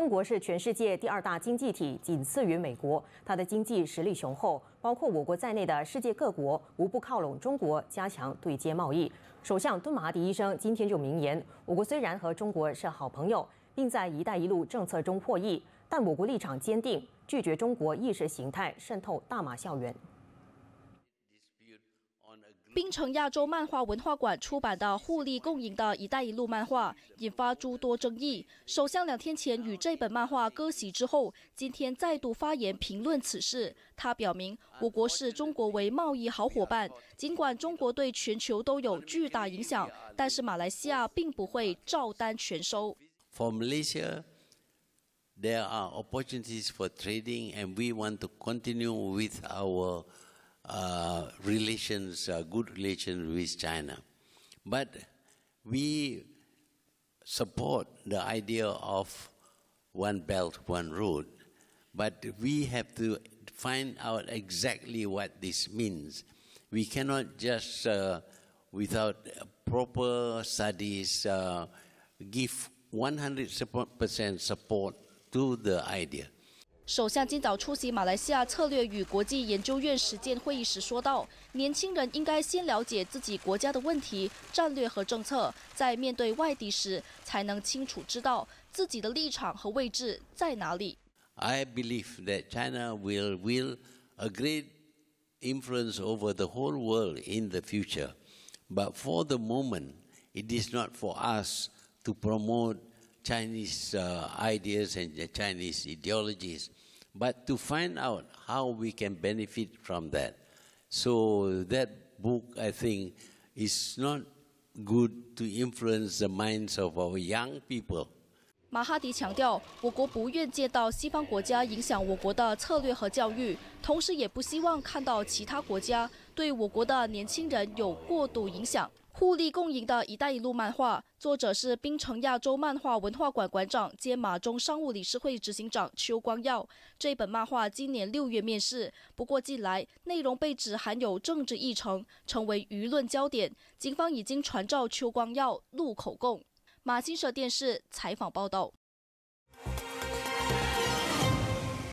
中国是全世界第二大经济体，仅次于美国。它的经济实力雄厚，包括我国在内的世界各国无不靠拢中国，加强对接贸易。首相敦马迪医生今天就明言，我国虽然和中国是好朋友，并在“一带一路”政策中获益，但我国立场坚定，拒绝中国意识形态渗透大马校园。槟城亚洲漫画文化馆出版的互利共赢的“一带一路”漫画引发诸多争议。首相两天前与这本漫画割席之后，今天再度发言评论此事。他表明，我国视中国为贸易好伙伴，尽管中国对全球都有巨大影响，但是马来西亚并不会照单全收。For Malaysia, there are opportunities for trading, and we want to continue with our Uh, relations, uh, good relations with China. But we support the idea of one belt, one road. But we have to find out exactly what this means. We cannot just, uh, without proper studies, uh, give 100% support to the idea. 首相今早出席马来西亚策略与国际研究院实践会议时说道：“年轻人应该先了解自己国家的问题、战略和政策，在面对外敌时，才能清楚知道自己的立场和位置在哪里。” I believe that China will w i l l a great influence over the whole world in the future, but for the moment, it is not for us to promote. Chinese uh, ideas and Chinese ideologies, but to find out how we can benefit from that. So that book, I think, is not good to influence the minds of our young people. 马哈迪强调，我国不愿见到西方国家影响我国的策略和教育，同时也不希望看到其他国家对我国的年轻人有过度影响。互利共赢的一带一路漫画，作者是槟城亚洲漫画文化馆馆长兼马中商务理事会执行长邱光耀。这本漫画今年六月面世，不过近来内容被指含有政治议程，成为舆论焦点。警方已经传召邱光耀录口供。马新社电视采访报道。